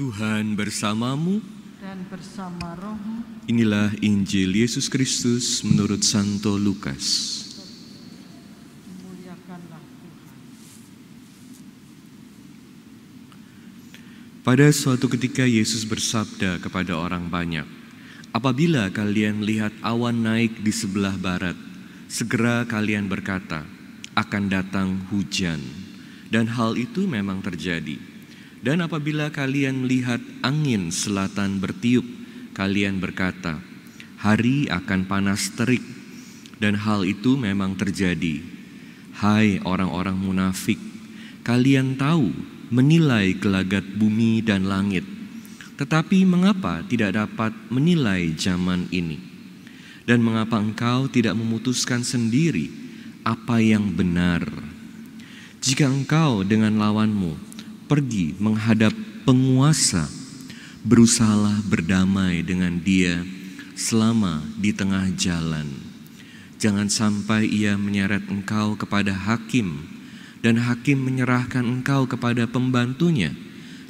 Tuhan bersamamu dan bersama rohmu. Inilah Injil Yesus Kristus menurut Santo Lukas. Pada suatu ketika Yesus bersabda kepada orang banyak, "Apabila kalian lihat awan naik di sebelah barat, segera kalian berkata, akan datang hujan." Dan hal itu memang terjadi. Dan apabila kalian melihat angin selatan bertiup, kalian berkata, "Hari akan panas terik." Dan hal itu memang terjadi. Hai orang-orang munafik, kalian tahu menilai gelagat bumi dan langit. Tetapi mengapa tidak dapat menilai zaman ini? Dan mengapa engkau tidak memutuskan sendiri apa yang benar? Jika engkau dengan lawanmu pergi menghadap penguasa, berusahalah berdamai dengan dia selama di tengah jalan. Jangan sampai ia menyeret engkau kepada hakim, dan hakim menyerahkan engkau kepada pembantunya,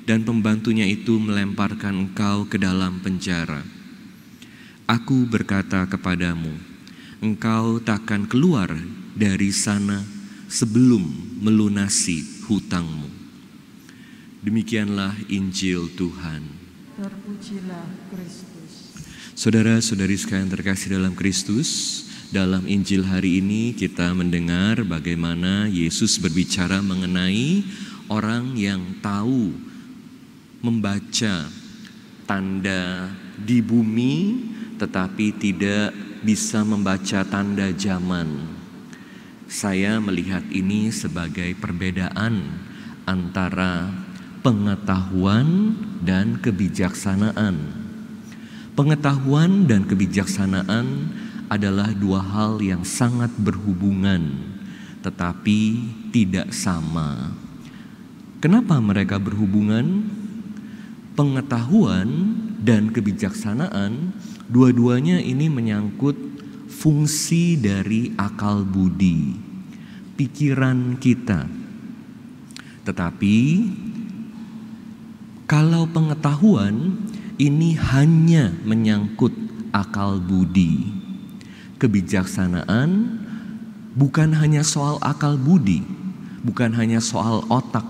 dan pembantunya itu melemparkan engkau ke dalam penjara. Aku berkata kepadamu, engkau takkan keluar dari sana sebelum melunasi hutangmu. Demikianlah Injil Tuhan. Terpujilah Kristus. Saudara-saudari sekalian terkasih dalam Kristus, dalam Injil hari ini kita mendengar bagaimana Yesus berbicara mengenai orang yang tahu membaca tanda di bumi tetapi tidak bisa membaca tanda zaman. Saya melihat ini sebagai perbedaan antara pengetahuan dan kebijaksanaan. Pengetahuan dan kebijaksanaan adalah dua hal yang sangat berhubungan, tetapi tidak sama. Kenapa mereka berhubungan? Pengetahuan dan kebijaksanaan, dua-duanya ini menyangkut fungsi dari akal budi, pikiran kita. Tetapi kalau pengetahuan ini hanya menyangkut akal budi. Kebijaksanaan bukan hanya soal akal budi, bukan hanya soal otak,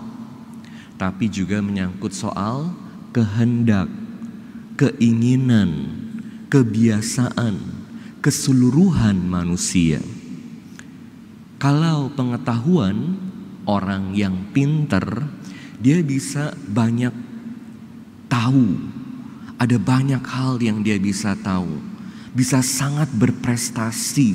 tapi juga menyangkut soal kehendak, keinginan, kebiasaan, keseluruhan manusia. Kalau pengetahuan orang yang pinter, dia bisa banyak tahu. Ada banyak hal yang dia bisa tahu. Bisa sangat berprestasi.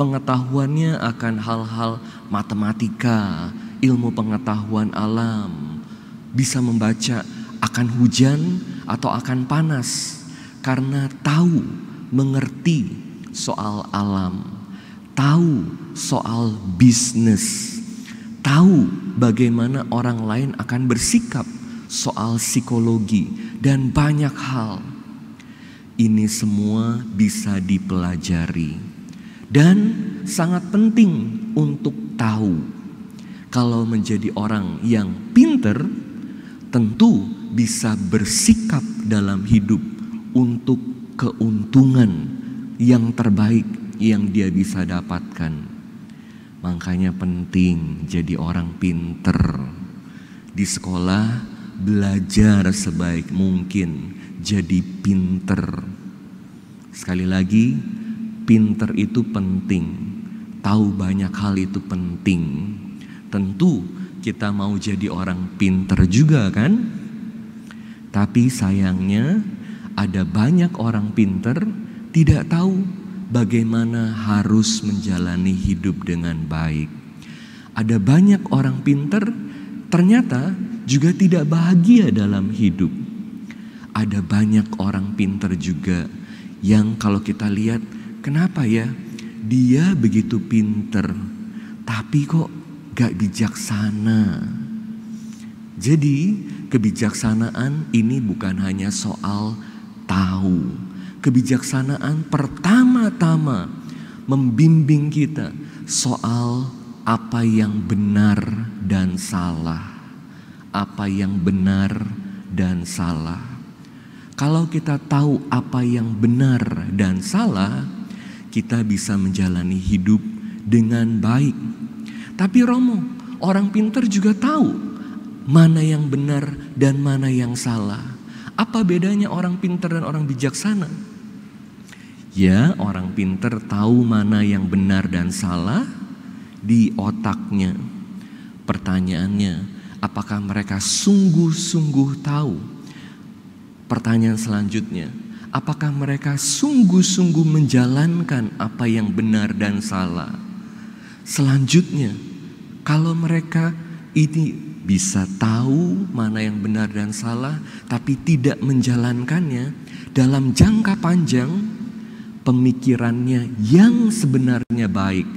Pengetahuannya akan hal-hal matematika, ilmu pengetahuan alam. Bisa membaca akan hujan atau akan panas karena tahu, mengerti soal alam, tahu soal bisnis, tahu bagaimana orang lain akan bersikap soal psikologi, dan banyak hal. Ini semua bisa dipelajari dan sangat penting untuk tahu. Kalau menjadi orang yang pinter, tentu bisa bersikap dalam hidup untuk keuntungan yang terbaik yang dia bisa dapatkan. Makanya penting jadi orang pinter. Di sekolah belajar sebaik mungkin, jadi pinter. Sekali lagi, pinter itu penting. Tahu banyak hal itu penting. Tentu kita mau jadi orang pinter juga kan? Tapi sayangnya ada banyak orang pinter tidak tahu bagaimana harus menjalani hidup dengan baik. Ada banyak orang pinter ternyata juga tidak bahagia dalam hidup. Ada banyak orang pinter juga yang kalau kita lihat, kenapa ya dia begitu pinter, tapi kok gak bijaksana. Jadi kebijaksanaan ini bukan hanya soal tahu. Kebijaksanaan pertama-tama membimbing kita soal apa yang benar dan salah apa yang benar dan salah. Kalau kita tahu apa yang benar dan salah, kita bisa menjalani hidup dengan baik. Tapi Romo, orang pinter juga tahu mana yang benar dan mana yang salah. Apa bedanya orang pinter dan orang bijaksana? Ya, orang pinter tahu mana yang benar dan salah di otaknya. Pertanyaannya, apakah mereka sungguh-sungguh tahu? Pertanyaan selanjutnya, apakah mereka sungguh-sungguh menjalankan apa yang benar dan salah? Selanjutnya, kalau mereka ini bisa tahu mana yang benar dan salah, tapi tidak menjalankannya dalam jangka panjang, pemikirannya yang sebenarnya baik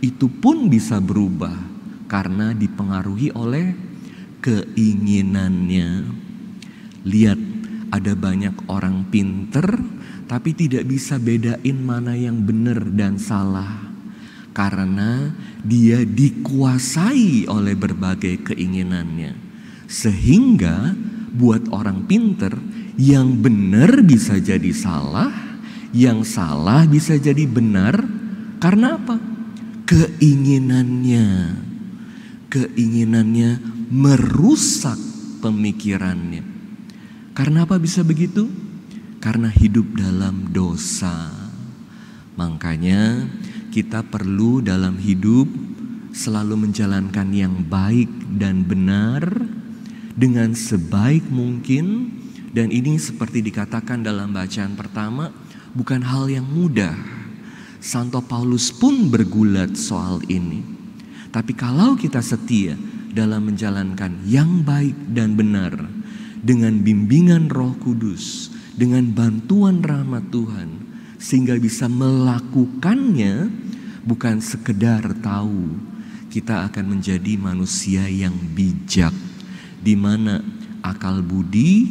itu pun bisa berubah karena dipengaruhi oleh keinginannya. Lihat, ada banyak orang pinter tapi tidak bisa bedain mana yang benar dan salah. Karena dia dikuasai oleh berbagai keinginannya. Sehingga buat orang pinter yang benar bisa jadi salah, yang salah bisa jadi benar. Karena apa? Keinginannya. Keinginannya merusak pemikirannya. Karena apa bisa begitu? Karena hidup dalam dosa. Makanya kita perlu dalam hidup selalu menjalankan yang baik dan benar dengan sebaik mungkin dan ini seperti dikatakan dalam bacaan pertama bukan hal yang mudah. Santo Paulus pun bergulat soal ini. Tapi kalau kita setia, dalam menjalankan yang baik dan benar dengan bimbingan Roh Kudus, dengan bantuan rahmat Tuhan sehingga bisa melakukannya bukan sekedar tahu. Kita akan menjadi manusia yang bijak di mana akal budi,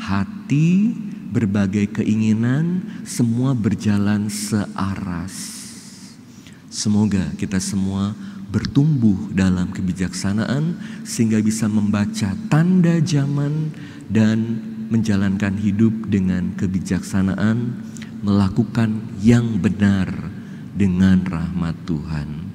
hati, berbagai keinginan semua berjalan searas. Semoga kita semua bertumbuh dalam kebijaksanaan sehingga bisa membaca tanda zaman dan menjalankan hidup dengan kebijaksanaan, melakukan yang benar dengan rahmat Tuhan.